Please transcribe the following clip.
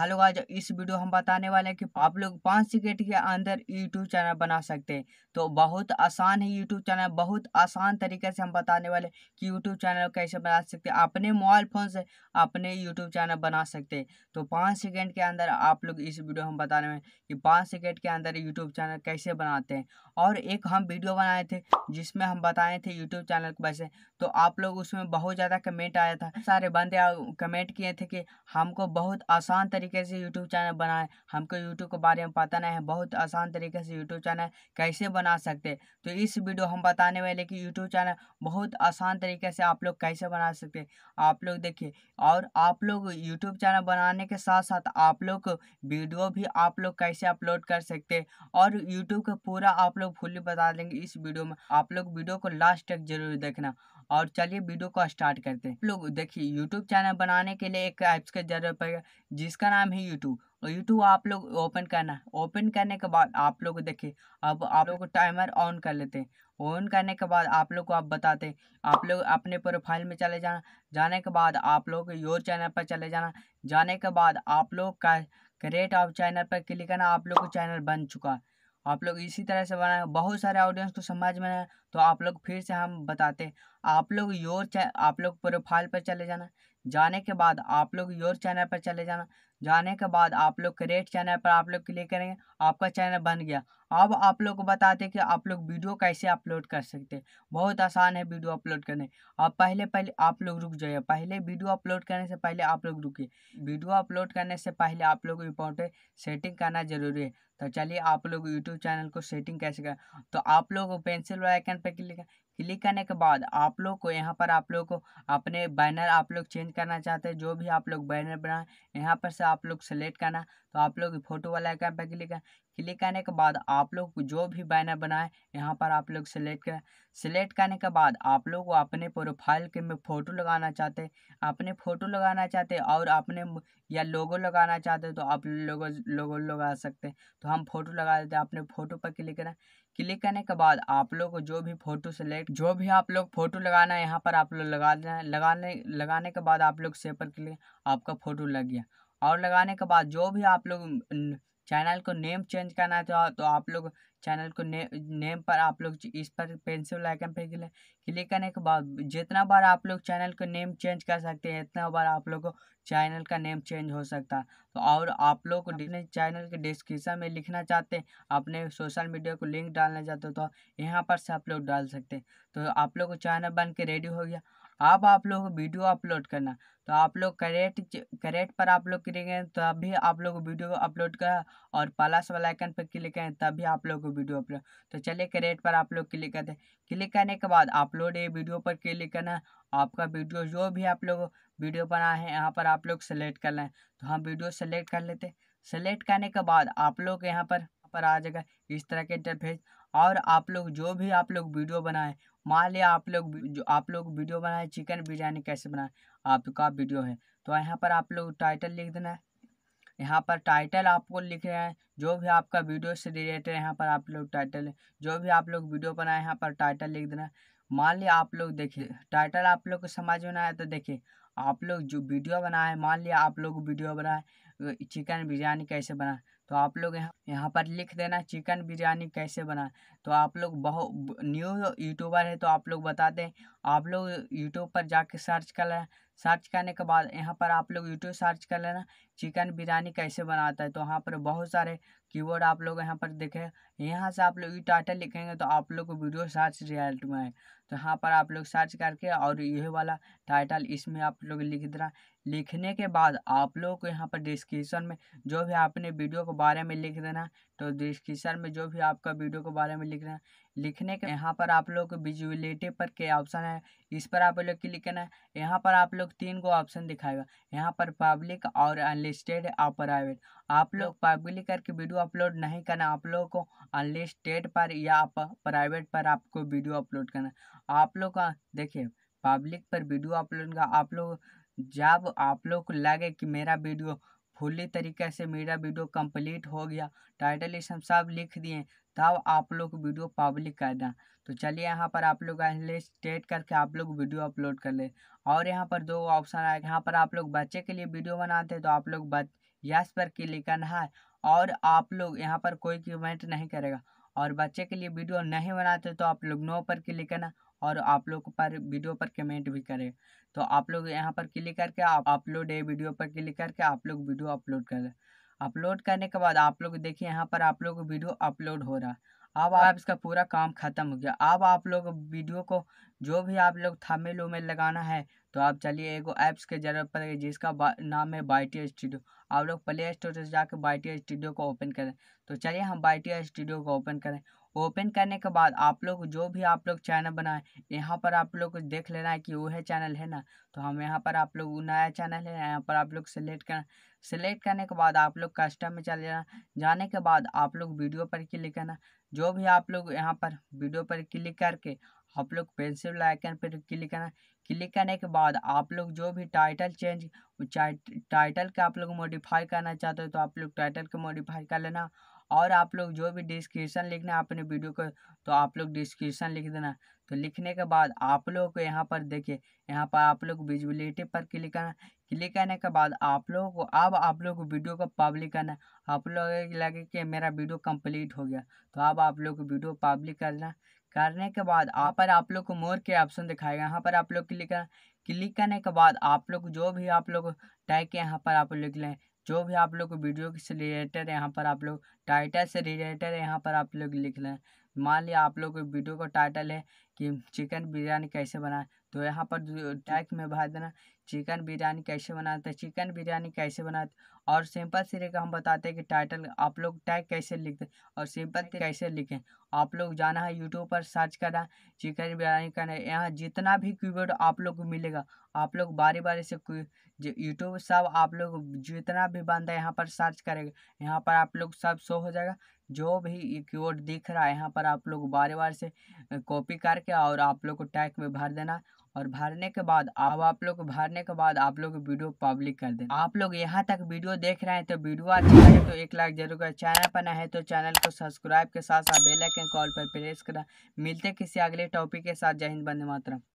hello आज तो इस वीडियो हम बताने वाले हैं कि आप लोग पाँच सेकेंड के अंदर यूट्यूब चैनल बना सकते हैं तो बहुत आसान है यूट्यूब चैनल बहुत आसान तरीके से हम बताने वाले कि यूट्यूब चैनल कैसे बना सकते हैं अपने मोबाइल फ़ोन से अपने यूट्यूब चैनल बना सकते हैं तो पाँच सेकेंड के अंदर आप लोग इस वीडियो हम बताने वाले कि पाँच सेकेंड के अंदर यूट्यूब चैनल कैसे बनाते हैं और एक हम वीडियो बनाए थे जिसमें हम बताए थे यूट्यूब चैनल वैसे तो आप लोग उसमें बहुत ज़्यादा कमेंट आया था सारे बंदे कमेंट किए थे कि हमको बहुत आसान तरीके तरीके से यूट्यूब चैनल बनाए हमको यूट्यूब के बारे में पता नहीं है बहुत आसान तरीके से यूट्यूब चैनल कैसे बना सकते तो इस वीडियो हम बताने वाले कि यूट्यूब चैनल बहुत आसान तरीके से आप लोग कैसे बना सकते आप लोग देखिए और आप लोग यूट्यूब चैनल बनाने के साथ साथ आप लोग वीडियो भी आप लोग कैसे अपलोड कर सकते और यूट्यूब का पूरा आप लोग फुल्ली बता देंगे इस वीडियो में आप लोग वीडियो को लास्ट तक जरूर देखना और चलिए वीडियो को स्टार्ट करते हैं लोग देखिए यूट्यूब चैनल बनाने के लिए एक ऐप्स की जरूरत पड़ेगा जिसका नाम है यूट्यूब और यूट्यूब आप लोग ओपन करना है ओपन करने के बाद आप लोग देखिए अब आप लोग टाइमर ऑन कर लेते हैं ऑन करने के बाद आप लोग को आप बताते हैं आप लोग अपने प्रोफाइल में चले जाना जाने के बाद आप लोग योर चैनल पर चले जाना जाने के बाद आप लोग का क्रिएट ऑफ चैनल पर क्लिक करना आप लोग का चैनल बन चुका है आप लोग इसी तरह से बनाए बहुत सारे ऑडियंस को समझ में तो आप लोग फिर से हम बताते आप लोग योर आप लोग प्रोफाइल पर चले जाना जाने के बाद आप लोग योर चैनल पर चले जाना जाने के बाद आप लोग क्रिएट चैनल पर आप लोग क्लिक करेंगे आपका चैनल बन गया अब आप लोग को बताते कि आप लोग वीडियो कैसे अपलोड कर सकते हैं बहुत आसान है वीडियो अपलोड करने अब पहले पहले आप लोग रुक जाइए पहले वीडियो अपलोड करने से पहले आप लोग रुकिए वीडियो अपलोड करने से पहले आप लोग इम्पोर्टेंट सेटिंग करना जरूरी है तो चलिए आप लोग यूट्यूब चैनल को सेटिंग कैसे करें तो आप लोग पेंसिल वाइकन बैनर पर क्लिक क्लिक करने के बाद आप लोग को यहाँ पर आप लोग को अपने बैनर आप लोग चेंज करना चाहते हैं जो भी आप लोग बैनर बनाए यहाँ पर से आप लोग सेलेक्ट करना तो आप लोग फोटो वाला आइकन पर क्लिक क्लिक करने के बाद आप लोग जो भी बैनर बनाए यहाँ पर आप लोग सेलेक्ट करें सेलेक्ट करने के बाद आप लोग अपने प्रोफाइल के में फ़ोटो लगाना चाहते अपने फ़ोटो लगाना चाहते और अपने या लोगो लगाना चाहते तो आप लोगो लोगो लगा सकते तो हम फोटो लगा देते अपने फ़ोटो पर क्लिक करें क्लिक करने के बाद आप लोग जो भी फ़ोटो सेलेक्ट जो भी आप लोग फ़ोटो लगाना है यहाँ पर आप लोग लगा देना लगाने लगाने के बाद आप लोग सेपर पर क्लिक आपका फ़ोटो लग गया और लगाने के बाद जो भी आप लोग चैनल को नेम चेंज करना है तो, तो, आप लोग चैनल को ने, नेम पर आप लोग इस पर पेंसिल आइकन पे क्लिक करने के बाद जितना बार आप लोग चैनल को नेम चेंज कर सकते हैं इतना बार आप लोग को चैनल का नेम चेंज हो सकता है तो और आप लोग चैनल के डिस्क्रिप्शन में लिखना चाहते हैं अपने सोशल मीडिया को लिंक डालना चाहते हो तो यहाँ पर से आप लोग डाल सकते हैं तो आप लोग को चैनल बन के रेडी हो गया अब आप लोग वीडियो अपलोड करना तो आप लोग करेट करेट पर आप लोग क्लिक करें अभी आप लोग वीडियो अपलोड करें और प्लस वाला आइकन पर क्लिक करें तभी आप लोग वीडियो अपलोड तो चलिए करेट पर आप लोग क्लिक करते हैं क्लिक करने के बाद अपलोड ये वीडियो पर क्लिक करना आपका वीडियो जो भी आप लोग वीडियो बनाए हैं यहाँ पर आप लोग सेलेक्ट कर लें तो हम वीडियो सेलेक्ट कर लेते हैं सेलेक्ट करने के बाद आप लोग यहाँ पर पर आ जाएगा इस तरह के इंटरफेस और आप लोग जो भी आप लोग वीडियो बनाएं मान लिया आप लोग जो आप लोग वीडियो बनाए चिकन बिरयानी कैसे बनाए आपका वीडियो है तो यहाँ पर आप लोग टाइटल लिख देना है यहाँ पर टाइटल आपको लिख रहे हैं जो भी आपका वीडियो से रिलेटेड यहाँ पर आप लोग टाइटल जो भी आप लोग वीडियो बनाए यहाँ पर टाइटल लिख देना मान लिया आप लोग देखिए टाइटल आप लोग को समझ में ना आया तो देखिए आप लोग जो वीडियो बनाए मान लिया आप लोग वीडियो बनाए चिकन बिरयानी कैसे बनाए तो आप लोग यहाँ यहाँ पर लिख देना चिकन बिरयानी कैसे बना तो आप लोग बहुत न्यू यूट्यूबर है तो आप लोग बता दें आप लोग यूट्यूब पर जाके सर्च कर लेना सर्च करने के बाद यहाँ पर आप लोग यूट्यूब सर्च कर लेना चिकन बिरयानी कैसे बनाता है तो यहाँ पर बहुत सारे कीवर्ड आप लोग यहाँ पर देखें यहाँ से आप लोग ई टाटा लिखेंगे तो आप लोग को वीडियो सर्च रिजल्ट में है तो यहाँ पर आप लोग सर्च करके और यह वाला टाइटल इसमें आप लोग लिख देना लिखने के बाद आप लोग को यहाँ पर डिस्क्रिप्शन में जो भी आपने वीडियो के बारे में लिख देना तो डिस्क्रिप्शन में जो भी आपका वीडियो के बारे में लिखना लिखने के यहाँ पर आप लोग विजुअलिटी पर के ऑप्शन है इस पर आप लोग क्लिक करना है यहाँ पर आप लोग तीन को ऑप्शन दिखाएगा यहाँ पर पब्लिक और अनलिस्टेड और प्राइवेट आप लोग पब्लिक करके वीडियो अपलोड नहीं करना आप लोगों को अनलिस्टेड पर या प्राइवेट पर आपको वीडियो अपलोड करना आप लोग का देखिए पब्लिक पर वीडियो अपलोड का आप लोग जब आप लोग को लगे कि मेरा वीडियो फुली तरीके से मेरा वीडियो कंप्लीट हो गया टाइटल इस हम सब लिख दिए तब आप लोग वीडियो पब्लिक करना तो चलिए यहाँ पर आप लोग स्टेट करके आप लोग वीडियो अपलोड कर ले और यहाँ पर दो ऑप्शन आएगा यहाँ पर आप लोग बच्चे के लिए वीडियो बनाते हैं तो आप लोग बच यस पर क्लिक करना है और आप लोग यहाँ पर कोई कमेंट नहीं करेगा और बच्चे के लिए वीडियो नहीं बनाते तो आप लोग नो पर क्लिक करना और आप लोग पर वीडियो पर कमेंट भी करें तो आप लोग यहाँ पर क्लिक करके आप अपलोड है वीडियो पर क्लिक करके आप लोग वीडियो अपलोड कर अपलोड करने के बाद आप लोग देखिए यहाँ पर आप लोग वीडियो अपलोड हो रहा है अब आप इसका पूरा काम खत्म हो गया अब आप लोग वीडियो को जो भी आप लोग थमेल उमेल लगाना है तो आप चलिए एगो ऐप्स के जरूरत पड़ेगी जिसका नाम है बाइटी स्टूडियो आप लोग प्ले स्टोर से जाकर बाइटी स्टूडियो को ओपन करें तो चलिए हम बाइटी स्टूडियो को ओपन करें ओपन करने के बाद आप लोग जो भी आप लोग चैनल बनाए यहाँ पर आप लोग देख लेना है कि वो है चैनल है ना तो हम यहाँ पर आप लोग नया चैनल है यहाँ पर आप लोग सेलेक्ट करें सेलेक्ट करने के बाद आप लोग कस्टम में चले जाना जाने के बाद आप लोग वीडियो पर क्लिक करना जो भी आप लोग यहाँ पर वीडियो पर क्लिक करके आप लोग पेंसिल आइकन पर क्लिक करना क्लिक करने के बाद आप लोग जो भी टाइटल चेंज टाइटल का आप लोग मॉडिफाई करना चाहते हो तो आप लोग टाइटल को मॉडिफाई कर लेना और आप लोग जो भी डिस्क्रिप्शन लिखना है अपने वीडियो को तो आप लोग डिस्क्रिप्शन लिख देना तो लिखने के बाद आप लोग को यहाँ पर देखिए यहाँ पर आप लोग विजिबिलिटी पर क्लिक करना क्लिक करने के बाद आप लोगों को अब आप लोग वीडियो को पब्लिक करना आप लोग लगे कि मेरा वीडियो कंप्लीट हो गया तो अब आप लोग वीडियो पब्लिक करना करने के बाद यहाँ पर आप लोग को मोर के ऑप्शन दिखाएगा यहाँ पर आप लोग क्लिक कर क्लिक करने के बाद आप लोग जो भी आप लोग टाइप के यहाँ पर आप लिख लें जो भी आप लोग को वीडियो से रिलेटेड यहाँ पर आप लोग टाइटल से रिलेटेड यहाँ पर आप लोग लिख लें मान लिया आप लोग वीडियो का टाइटल है कि चिकन बिरयानी कैसे बनाए तो यहाँ पर टैग में भर देना चिकन बिरयानी कैसे बनाते हैं चिकन बिरयानी कैसे बनाते और सिंपल सीरे का हम बताते हैं कि टाइटल आप लोग टैग कैसे लिखते और सिंपल कैसे लिखें आप लोग जाना है यूट्यूब पर सर्च करना चिकन बिरयानी करना यहाँ जितना भी कीवर्ड आप लोग को मिलेगा आप लोग बारी बारी से यूट्यूब सब आप लोग जितना भी बंदा यहाँ पर सर्च करेगा यहाँ पर आप लोग सब शो हो जाएगा जो भी कीवर्ड दिख रहा है यहाँ पर आप लोग बारी बार से कॉपी करके और आप लोग को टैग में भर देना और भरने के बाद अब आप लोग भरने के बाद आप लोग वीडियो पब्लिक कर दे आप लोग यहाँ तक वीडियो देख रहे हैं तो वीडियो अच्छा है तो एक लाख जरूर करें चैनल पर ना है तो चैनल को सब्सक्राइब के साथ साथ बेलाइकन कॉल पर प्रेस करा मिलते किसी अगले टॉपिक के साथ जय हिंद बंदे मातरम